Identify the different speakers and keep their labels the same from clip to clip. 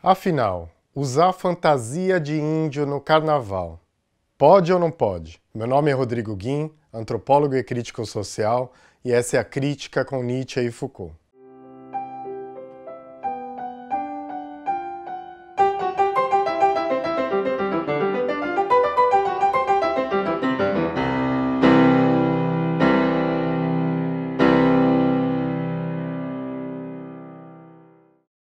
Speaker 1: Afinal, usar fantasia de índio no carnaval, pode ou não pode? Meu nome é Rodrigo Guim, antropólogo e crítico social, e essa é a Crítica com Nietzsche e Foucault.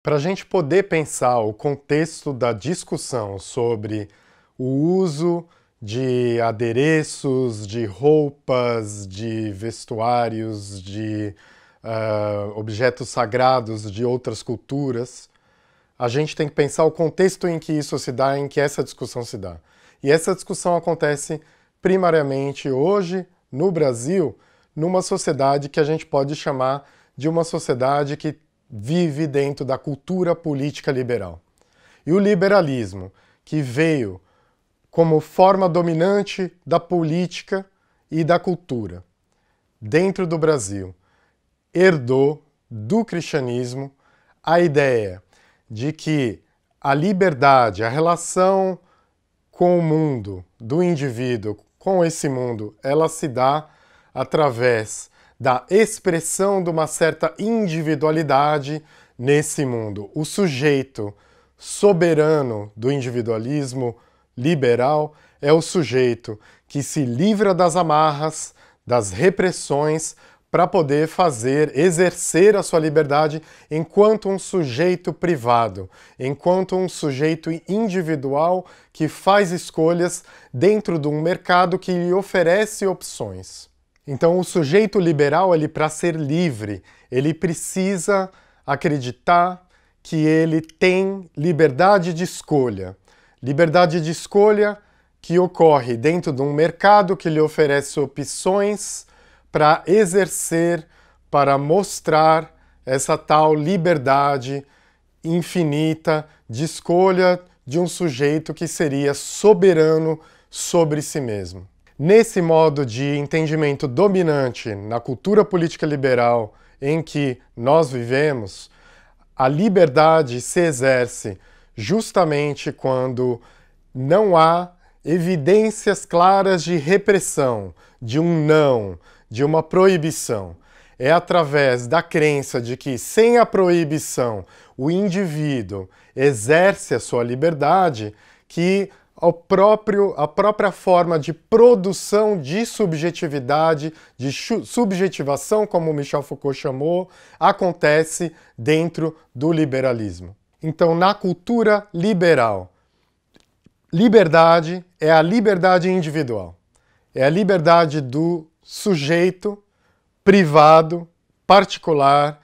Speaker 1: Para a gente poder pensar o contexto da discussão sobre o uso de adereços, de roupas, de vestuários, de uh, objetos sagrados de outras culturas, a gente tem que pensar o contexto em que isso se dá, em que essa discussão se dá. E essa discussão acontece primariamente hoje, no Brasil, numa sociedade que a gente pode chamar de uma sociedade que vive dentro da cultura política liberal. E o liberalismo, que veio como forma dominante da política e da cultura dentro do Brasil, herdou do cristianismo a ideia de que a liberdade, a relação com o mundo, do indivíduo, com esse mundo, ela se dá através da expressão de uma certa individualidade nesse mundo. O sujeito soberano do individualismo liberal é o sujeito que se livra das amarras, das repressões, para poder fazer, exercer a sua liberdade enquanto um sujeito privado, enquanto um sujeito individual que faz escolhas dentro de um mercado que lhe oferece opções. Então, o sujeito liberal, ele para ser livre, ele precisa acreditar que ele tem liberdade de escolha. Liberdade de escolha que ocorre dentro de um mercado que lhe oferece opções para exercer, para mostrar essa tal liberdade infinita de escolha de um sujeito que seria soberano sobre si mesmo. Nesse modo de entendimento dominante na cultura política liberal em que nós vivemos, a liberdade se exerce justamente quando não há evidências claras de repressão, de um não, de uma proibição. É através da crença de que, sem a proibição, o indivíduo exerce a sua liberdade que ao próprio, a própria forma de produção de subjetividade, de subjetivação, como Michel Foucault chamou, acontece dentro do liberalismo. Então, na cultura liberal, liberdade é a liberdade individual, é a liberdade do sujeito privado, particular,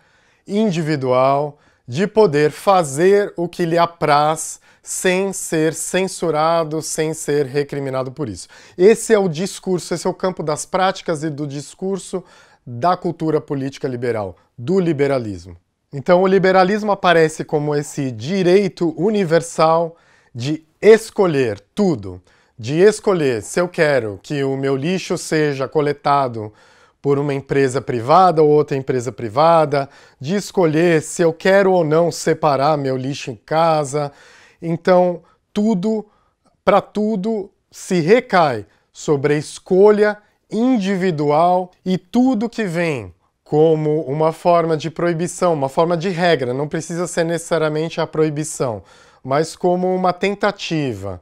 Speaker 1: individual, de poder fazer o que lhe apraz sem ser censurado, sem ser recriminado por isso. Esse é o discurso, esse é o campo das práticas e do discurso da cultura política liberal, do liberalismo. Então, o liberalismo aparece como esse direito universal de escolher tudo, de escolher se eu quero que o meu lixo seja coletado por uma empresa privada ou outra empresa privada, de escolher se eu quero ou não separar meu lixo em casa, então, tudo, para tudo, se recai sobre a escolha individual e tudo que vem como uma forma de proibição, uma forma de regra, não precisa ser necessariamente a proibição, mas como uma tentativa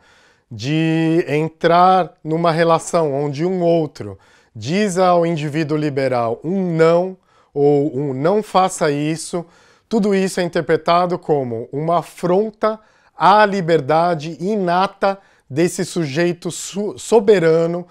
Speaker 1: de entrar numa relação onde um outro diz ao indivíduo liberal um não ou um não faça isso, tudo isso é interpretado como uma afronta à liberdade inata desse sujeito su soberano,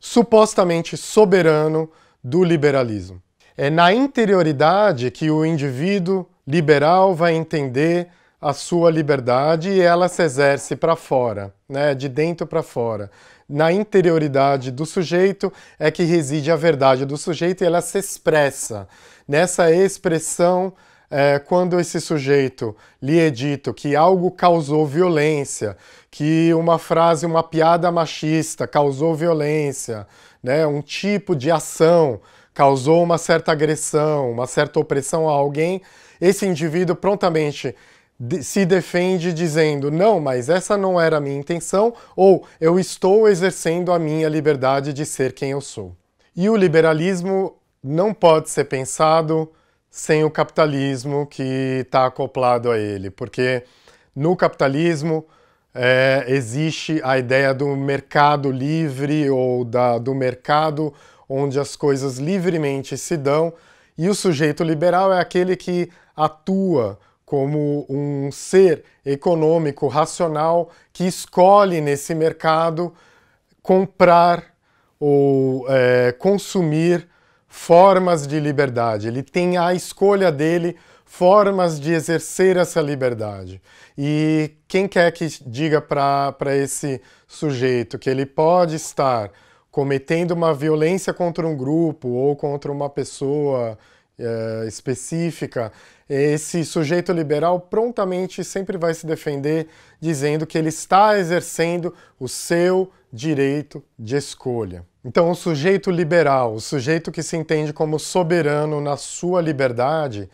Speaker 1: supostamente soberano do liberalismo. É na interioridade que o indivíduo liberal vai entender a sua liberdade e ela se exerce para fora, né, de dentro para fora. Na interioridade do sujeito é que reside a verdade do sujeito e ela se expressa. Nessa expressão é, quando esse sujeito lhe é dito que algo causou violência, que uma frase, uma piada machista causou violência, né, um tipo de ação causou uma certa agressão, uma certa opressão a alguém, esse indivíduo prontamente se defende dizendo: não, mas essa não era a minha intenção, ou eu estou exercendo a minha liberdade de ser quem eu sou. E o liberalismo não pode ser pensado sem o capitalismo que está acoplado a ele, porque no capitalismo é, existe a ideia do mercado livre ou da, do mercado onde as coisas livremente se dão, e o sujeito liberal é aquele que atua como um ser econômico, racional, que escolhe nesse mercado comprar ou é, consumir formas de liberdade, ele tem a escolha dele, formas de exercer essa liberdade. E quem quer que diga para esse sujeito que ele pode estar cometendo uma violência contra um grupo ou contra uma pessoa é, específica, esse sujeito liberal prontamente sempre vai se defender dizendo que ele está exercendo o seu direito de escolha. Então, o sujeito liberal, o sujeito que se entende como soberano na sua liberdade,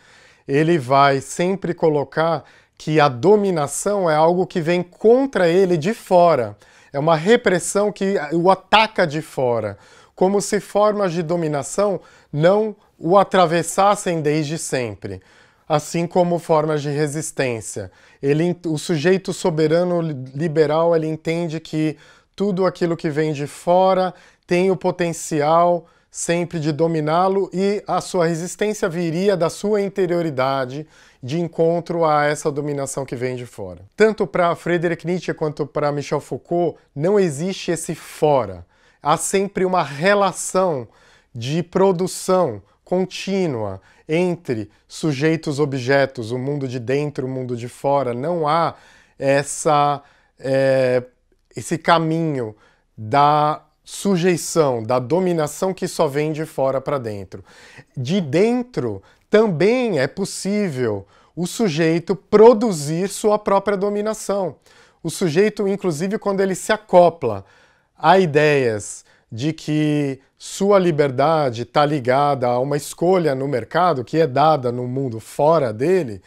Speaker 1: ele vai sempre colocar que a dominação é algo que vem contra ele de fora. É uma repressão que o ataca de fora, como se formas de dominação não o atravessassem desde sempre, assim como formas de resistência. Ele, o sujeito soberano liberal ele entende que tudo aquilo que vem de fora tem o potencial sempre de dominá-lo e a sua resistência viria da sua interioridade de encontro a essa dominação que vem de fora. Tanto para Friedrich Nietzsche quanto para Michel Foucault, não existe esse fora. Há sempre uma relação de produção contínua entre sujeitos objetos, o mundo de dentro, o mundo de fora. Não há essa, é, esse caminho da sujeição, da dominação que só vem de fora para dentro. De dentro também é possível o sujeito produzir sua própria dominação. O sujeito, inclusive, quando ele se acopla a ideias de que sua liberdade está ligada a uma escolha no mercado que é dada no mundo fora dele,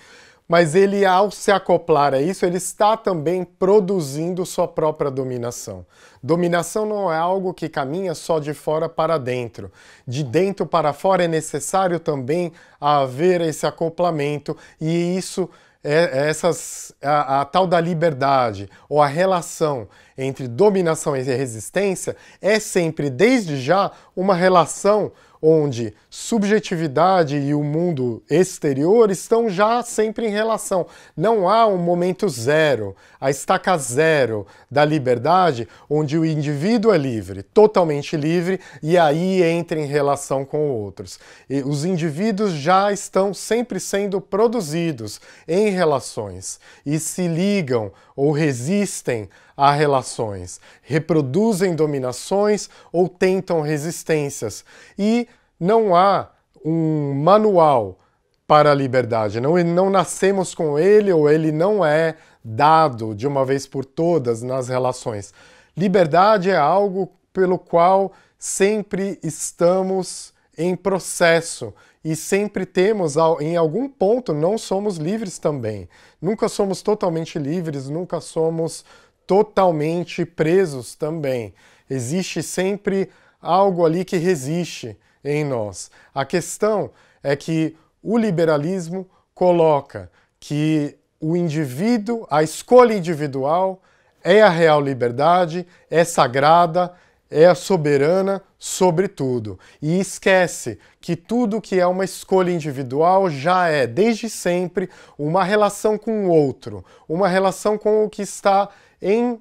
Speaker 1: mas ele, ao se acoplar a isso, ele está também produzindo sua própria dominação. Dominação não é algo que caminha só de fora para dentro. De dentro para fora é necessário também haver esse acoplamento e isso é, é essas, a, a, tal da liberdade ou a relação entre dominação e resistência é sempre, desde já, uma relação onde subjetividade e o mundo exterior estão já sempre em relação. Não há um momento zero, a estaca zero da liberdade, onde o indivíduo é livre, totalmente livre, e aí entra em relação com outros. E os indivíduos já estão sempre sendo produzidos em relações e se ligam ou resistem a relações, reproduzem dominações ou tentam resistências. E não há um manual para a liberdade. Não, não nascemos com ele ou ele não é dado de uma vez por todas nas relações. Liberdade é algo pelo qual sempre estamos em processo e sempre temos, em algum ponto, não somos livres também. Nunca somos totalmente livres, nunca somos totalmente presos também. Existe sempre algo ali que resiste em nós. A questão é que o liberalismo coloca que o indivíduo, a escolha individual, é a real liberdade, é sagrada, é a soberana sobre tudo. E esquece que tudo que é uma escolha individual já é, desde sempre, uma relação com o outro, uma relação com o que está em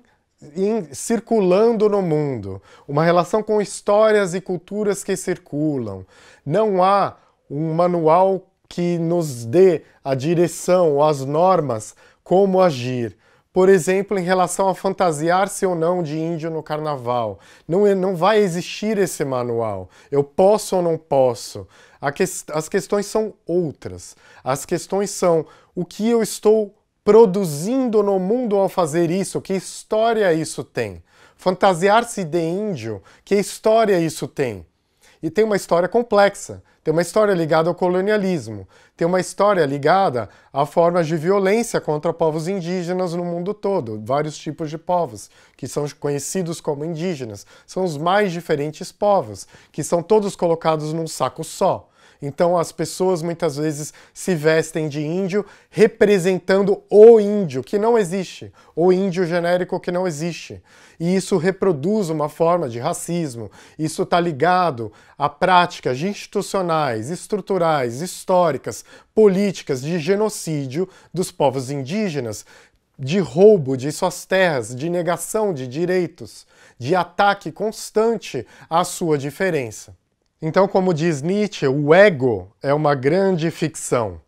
Speaker 1: circulando no mundo, uma relação com histórias e culturas que circulam. Não há um manual que nos dê a direção, as normas, como agir. Por exemplo, em relação a fantasiar-se ou não de índio no carnaval. Não, é, não vai existir esse manual. Eu posso ou não posso. Que, as questões são outras. As questões são o que eu estou produzindo no mundo ao fazer isso? Que história isso tem? Fantasiar-se de índio, que história isso tem? E tem uma história complexa, tem uma história ligada ao colonialismo, tem uma história ligada a formas de violência contra povos indígenas no mundo todo, vários tipos de povos, que são conhecidos como indígenas, são os mais diferentes povos, que são todos colocados num saco só. Então as pessoas muitas vezes se vestem de índio representando o índio, que não existe, o índio genérico que não existe. E isso reproduz uma forma de racismo. Isso está ligado a práticas institucionais, estruturais, históricas, políticas de genocídio dos povos indígenas, de roubo de suas terras, de negação de direitos, de ataque constante à sua diferença. Então, como diz Nietzsche, o ego é uma grande ficção.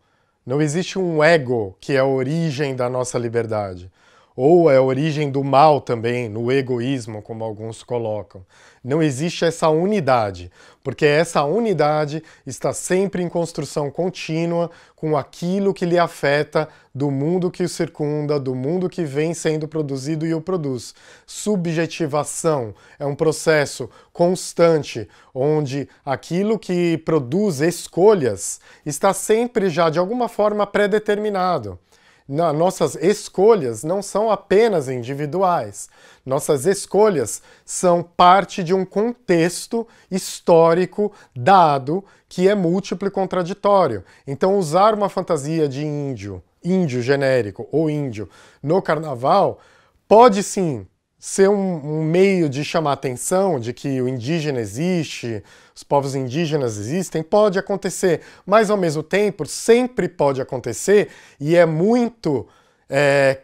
Speaker 1: Não existe um ego que é a origem da nossa liberdade ou é a origem do mal também, no egoísmo, como alguns colocam. Não existe essa unidade, porque essa unidade está sempre em construção contínua com aquilo que lhe afeta do mundo que o circunda, do mundo que vem sendo produzido e o produz. Subjetivação é um processo constante onde aquilo que produz escolhas está sempre já de alguma forma pré-determinado nossas escolhas não são apenas individuais. Nossas escolhas são parte de um contexto histórico dado que é múltiplo e contraditório. Então, usar uma fantasia de índio, índio genérico ou índio, no carnaval pode sim ser um, um, meio de chamar atenção de que o indígena existe, os povos indígenas existem, pode acontecer, mas ao mesmo tempo sempre pode acontecer e é muito é,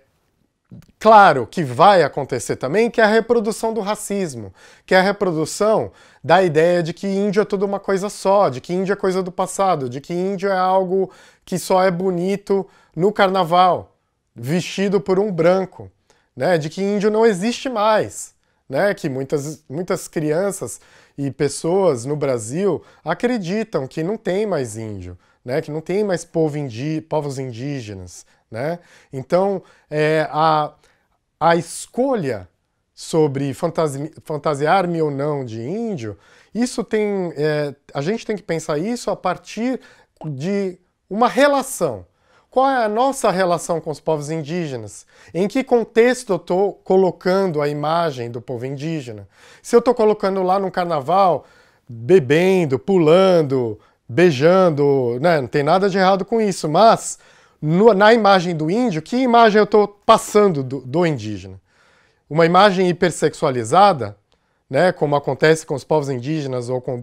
Speaker 1: claro que vai acontecer também, que é a reprodução do racismo, que é a reprodução da ideia de que índio é tudo uma coisa só, de que índio é coisa do passado, de que índio é algo que só é bonito no carnaval, vestido por um branco né, de que índio não existe mais, né, que muitas, muitas crianças e pessoas no Brasil acreditam que não tem mais índio, né, que não tem mais povo indi, povos indígenas. Né? Então, é, a, a escolha sobre fantasi fantasiar-me ou não de índio, isso tem, é, a gente tem que pensar isso a partir de uma relação qual é a nossa relação com os povos indígenas? Em que contexto eu estou colocando a imagem do povo indígena? Se eu estou colocando lá no carnaval, bebendo, pulando, beijando, né? não tem nada de errado com isso, mas no, na imagem do índio, que imagem eu estou passando do, do indígena? Uma imagem hipersexualizada? Né, como acontece com os povos indígenas ou com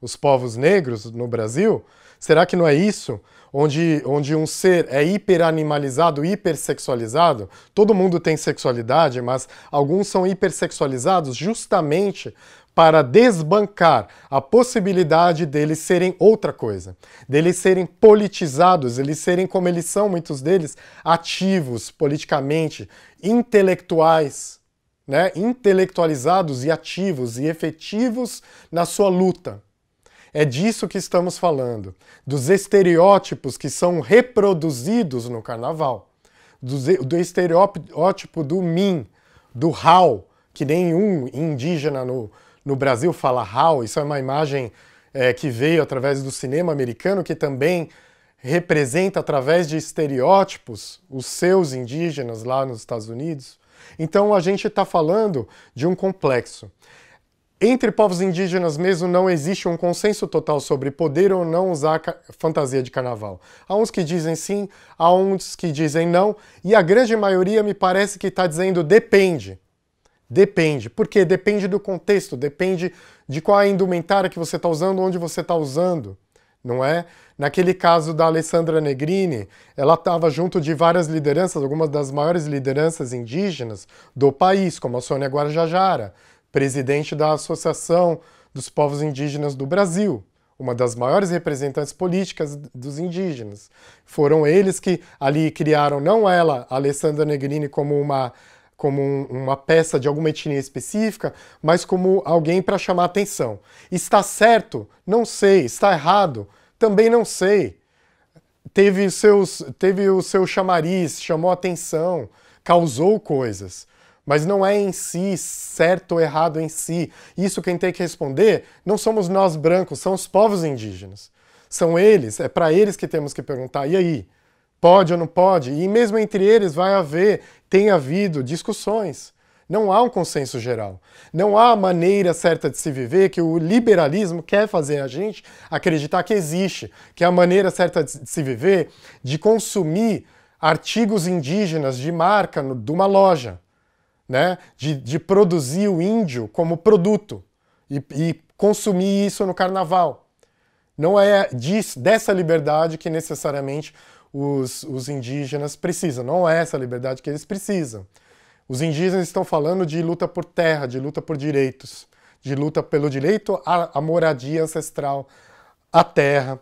Speaker 1: os povos negros no Brasil, Será que não é isso? Onde, onde um ser é hiperanimalizado, hipersexualizado? Todo mundo tem sexualidade, mas alguns são hipersexualizados justamente para desbancar a possibilidade deles serem outra coisa, deles serem politizados, eles serem como eles são, muitos deles, ativos politicamente, intelectuais, né? intelectualizados e ativos e efetivos na sua luta. É disso que estamos falando, dos estereótipos que são reproduzidos no carnaval, do, do estereótipo do mim, do how, que nenhum indígena no, no Brasil fala how, isso é uma imagem é, que veio através do cinema americano, que também representa através de estereótipos os seus indígenas lá nos Estados Unidos. Então a gente está falando de um complexo. Entre povos indígenas mesmo não existe um consenso total sobre poder ou não usar fantasia de carnaval. Há uns que dizem sim, há uns que dizem não, e a grande maioria me parece que está dizendo depende. Depende. porque Depende do contexto, depende de qual é a indumentária que você está usando, onde você está usando, não é? Naquele caso da Alessandra Negrini, ela estava junto de várias lideranças, algumas das maiores lideranças indígenas do país, como a Sônia Guajajara, presidente da Associação dos Povos Indígenas do Brasil, uma das maiores representantes políticas dos indígenas. Foram eles que ali criaram, não ela, Alessandra Negrini, como uma como um, uma peça de alguma etnia específica, mas como alguém para chamar atenção. Está certo? Não sei. Está errado? Também não sei. Teve, seus, teve o seu chamariz, chamou atenção, causou coisas. Mas não é em si certo ou errado em si. Isso quem tem que responder não somos nós brancos, são os povos indígenas. São eles, é para eles que temos que perguntar. E aí? Pode ou não pode? E mesmo entre eles vai haver, tem havido discussões. Não há um consenso geral. Não há maneira certa de se viver que o liberalismo quer fazer a gente acreditar que existe, que é a maneira certa de se viver de consumir artigos indígenas de marca de uma loja né, de, de produzir o índio como produto e, e consumir isso no carnaval. Não é disso, dessa liberdade que necessariamente os, os indígenas precisam, não é essa liberdade que eles precisam. Os indígenas estão falando de luta por terra, de luta por direitos, de luta pelo direito à, à moradia ancestral, à terra,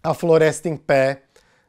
Speaker 1: à floresta em pé,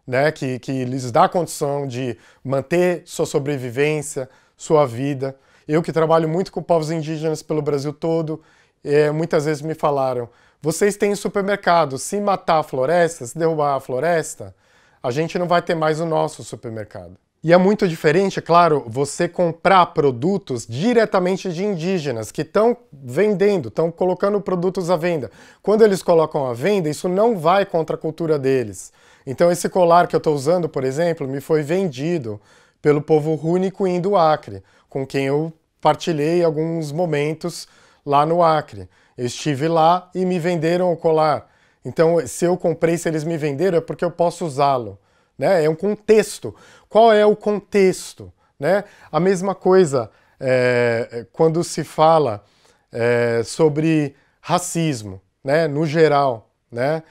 Speaker 1: né, que, que lhes dá condição de manter sua sobrevivência, sua vida. Eu que trabalho muito com povos indígenas pelo Brasil todo, é, muitas vezes me falaram: vocês têm supermercado, se matar a floresta, se derrubar a floresta, a gente não vai ter mais o nosso supermercado. E é muito diferente, é claro, você comprar produtos diretamente de indígenas que estão vendendo, estão colocando produtos à venda. Quando eles colocam à venda, isso não vai contra a cultura deles. Então, esse colar que eu estou usando, por exemplo, me foi vendido pelo povo rúnico ao Acre, com quem eu partilhei alguns momentos lá no Acre. Eu estive lá e me venderam o colar. Então, se eu comprei, se eles me venderam, é porque eu posso usá-lo. Né? É um contexto. Qual é o contexto? Né? A mesma coisa é, é quando se fala é, sobre racismo, né? no geral. Né?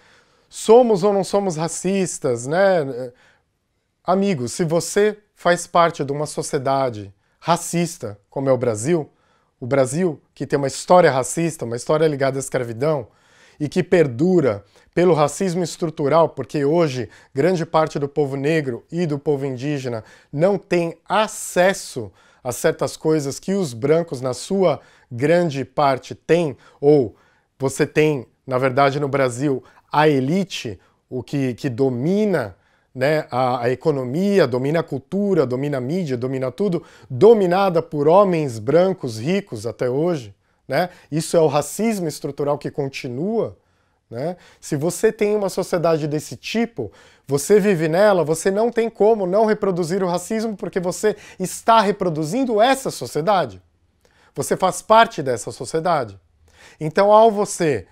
Speaker 1: Somos ou não somos racistas? Né? Amigos, se você faz parte de uma sociedade racista como é o Brasil, o Brasil que tem uma história racista, uma história ligada à escravidão e que perdura pelo racismo estrutural, porque hoje grande parte do povo negro e do povo indígena não tem acesso a certas coisas que os brancos, na sua grande parte, têm, ou você tem, na verdade, no Brasil, a elite, o que, que domina né? A, a, economia domina a cultura, domina a mídia, domina tudo, dominada por homens brancos ricos até hoje, né? Isso é o racismo estrutural que continua, né? Se você tem uma sociedade desse tipo, você vive nela, você não tem como não reproduzir o racismo porque você está reproduzindo essa sociedade. Você faz parte dessa sociedade. Então, ao você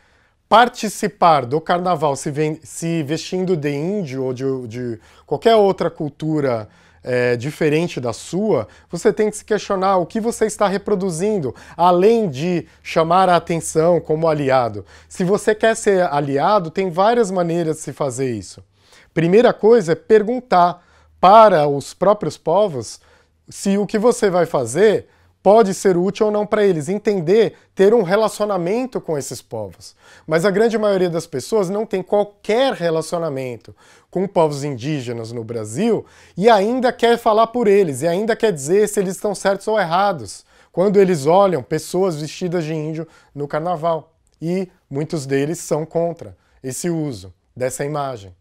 Speaker 1: participar do carnaval se, vem, se vestindo de índio ou de, de qualquer outra cultura é, diferente da sua, você tem que se questionar o que você está reproduzindo, além de chamar a atenção como aliado. Se você quer ser aliado, tem várias maneiras de se fazer isso. Primeira coisa é perguntar para os próprios povos se o que você vai fazer pode ser útil ou não para eles, entender, ter um relacionamento com esses povos. Mas a grande maioria das pessoas não tem qualquer relacionamento com povos indígenas no Brasil e ainda quer falar por eles, e ainda quer dizer se eles estão certos ou errados, quando eles olham pessoas vestidas de índio no carnaval. E muitos deles são contra esse uso dessa imagem.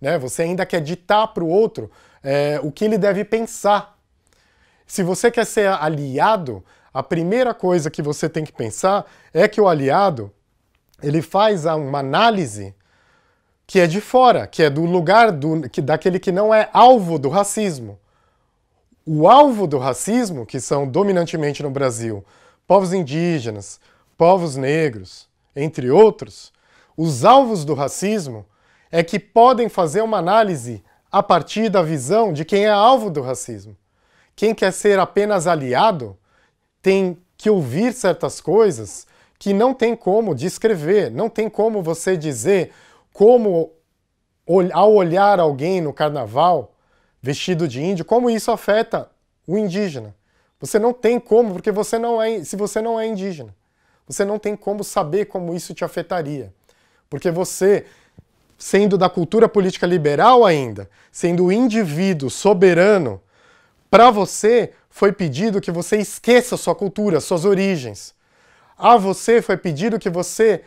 Speaker 1: Né? Você ainda quer ditar para o outro é, o que ele deve pensar se você quer ser aliado, a primeira coisa que você tem que pensar é que o aliado ele faz uma análise que é de fora, que é do lugar do, que, daquele que não é alvo do racismo. O alvo do racismo, que são dominantemente no Brasil povos indígenas, povos negros, entre outros, os alvos do racismo é que podem fazer uma análise a partir da visão de quem é alvo do racismo. Quem quer ser apenas aliado tem que ouvir certas coisas que não tem como descrever, não tem como você dizer como, ao olhar alguém no carnaval vestido de índio, como isso afeta o indígena. Você não tem como, porque você não é, se você não é indígena, você não tem como saber como isso te afetaria. Porque você, sendo da cultura política liberal ainda, sendo o indivíduo soberano para você foi pedido que você esqueça sua cultura, suas origens. A você foi pedido que você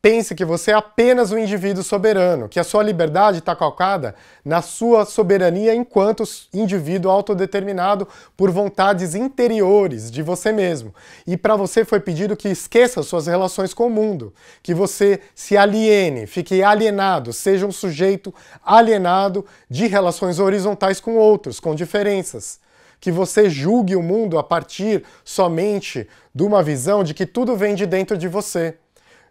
Speaker 1: pense que você é apenas um indivíduo soberano, que a sua liberdade está calcada na sua soberania enquanto indivíduo autodeterminado por vontades interiores de você mesmo. E para você foi pedido que esqueça suas relações com o mundo, que você se aliene, fique alienado, seja um sujeito alienado de relações horizontais com outros, com diferenças que você julgue o mundo a partir somente de uma visão de que tudo vem de dentro de você.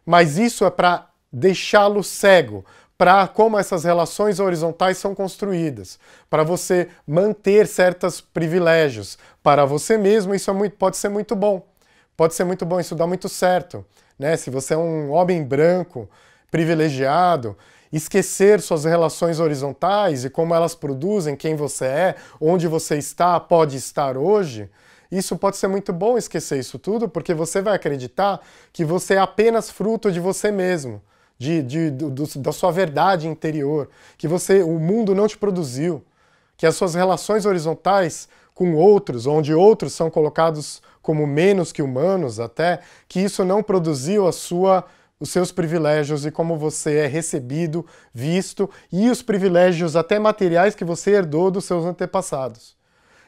Speaker 1: Mas isso é para deixá-lo cego para como essas relações horizontais são construídas, para você manter certos privilégios para você mesmo, isso é muito, pode ser muito bom. Pode ser muito bom, isso dá muito certo. Né? Se você é um homem branco, privilegiado, esquecer suas relações horizontais e como elas produzem quem você é, onde você está, pode estar hoje. Isso pode ser muito bom esquecer isso tudo, porque você vai acreditar que você é apenas fruto de você mesmo, de, de do, do, da sua verdade interior, que você, o mundo não te produziu, que as suas relações horizontais com outros, onde outros são colocados como menos que humanos até, que isso não produziu a sua os seus privilégios e como você é recebido, visto e os privilégios até materiais que você herdou dos seus antepassados.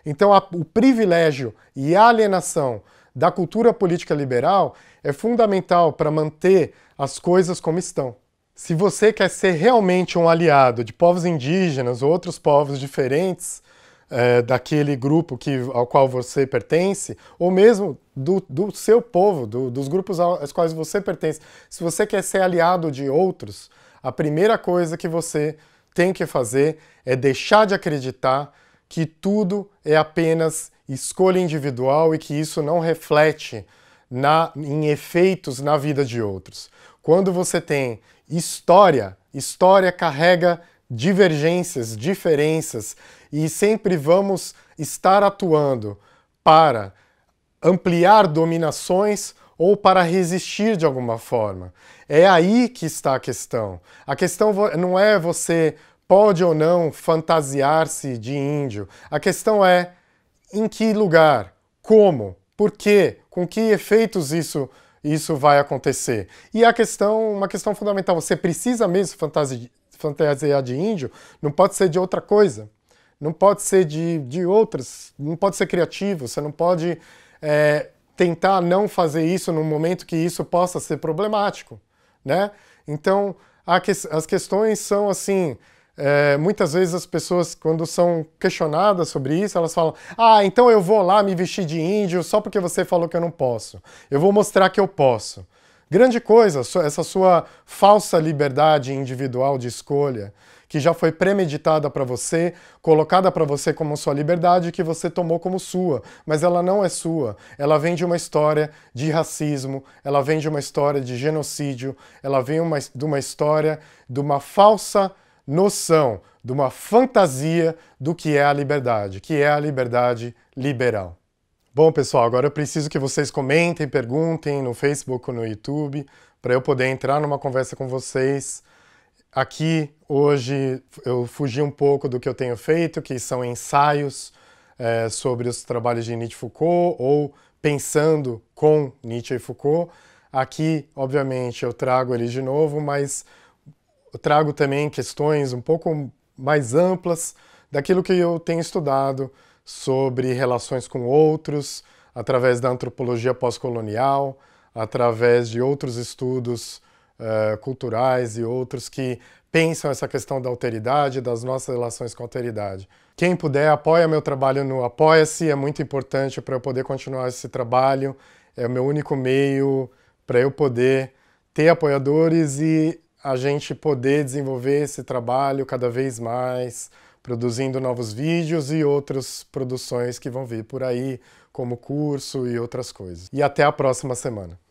Speaker 1: Então, a, o privilégio e a alienação da cultura política liberal é fundamental para manter as coisas como estão. Se você quer ser realmente um aliado de povos indígenas ou outros povos diferentes, é, daquele grupo que, ao qual você pertence, ou mesmo do, do seu povo, do, dos grupos aos quais você pertence. Se você quer ser aliado de outros, a primeira coisa que você tem que fazer é deixar de acreditar que tudo é apenas escolha individual e que isso não reflete na, em efeitos na vida de outros. Quando você tem história, história carrega divergências, diferenças, e sempre vamos estar atuando para ampliar dominações ou para resistir de alguma forma. É aí que está a questão. A questão não é você pode ou não fantasiar-se de índio. A questão é em que lugar, como, por quê, com que efeitos isso isso vai acontecer. E a questão, uma questão fundamental, você precisa mesmo fantasiar de índio? Não pode ser de outra coisa não pode ser de, de outras, não pode ser criativo, você não pode é, tentar não fazer isso num momento que isso possa ser problemático, né? Então, que, as questões são assim, é, muitas vezes as pessoas, quando são questionadas sobre isso, elas falam: Ah, então eu vou lá me vestir de índio só porque você falou que eu não posso. Eu vou mostrar que eu posso. Grande coisa, essa sua falsa liberdade individual de escolha que já foi premeditada para você, colocada para você como sua liberdade, que você tomou como sua, mas ela não é sua. Ela vem de uma história de racismo, ela vem de uma história de genocídio, ela vem uma, de uma história de uma falsa noção, de uma fantasia do que é a liberdade, que é a liberdade liberal. Bom, pessoal, agora eu preciso que vocês comentem, perguntem no Facebook ou no YouTube, para eu poder entrar numa conversa com vocês Aqui, hoje, eu fugi um pouco do que eu tenho feito, que são ensaios é, sobre os trabalhos de Nietzsche e Foucault ou pensando com Nietzsche e Foucault. Aqui, obviamente, eu trago eles de novo, mas trago também questões um pouco mais amplas daquilo que eu tenho estudado sobre relações com outros, através da antropologia pós-colonial, através de outros estudos uh, culturais e outros que pensam essa questão da alteridade, das nossas relações com a alteridade. Quem puder, apoia meu trabalho no Apoia-se, é muito importante para eu poder continuar esse trabalho, é o meu único meio para eu poder ter apoiadores e a gente poder desenvolver esse trabalho cada vez mais, produzindo novos vídeos e outras produções que vão vir por aí, como curso e outras coisas. E até a próxima semana.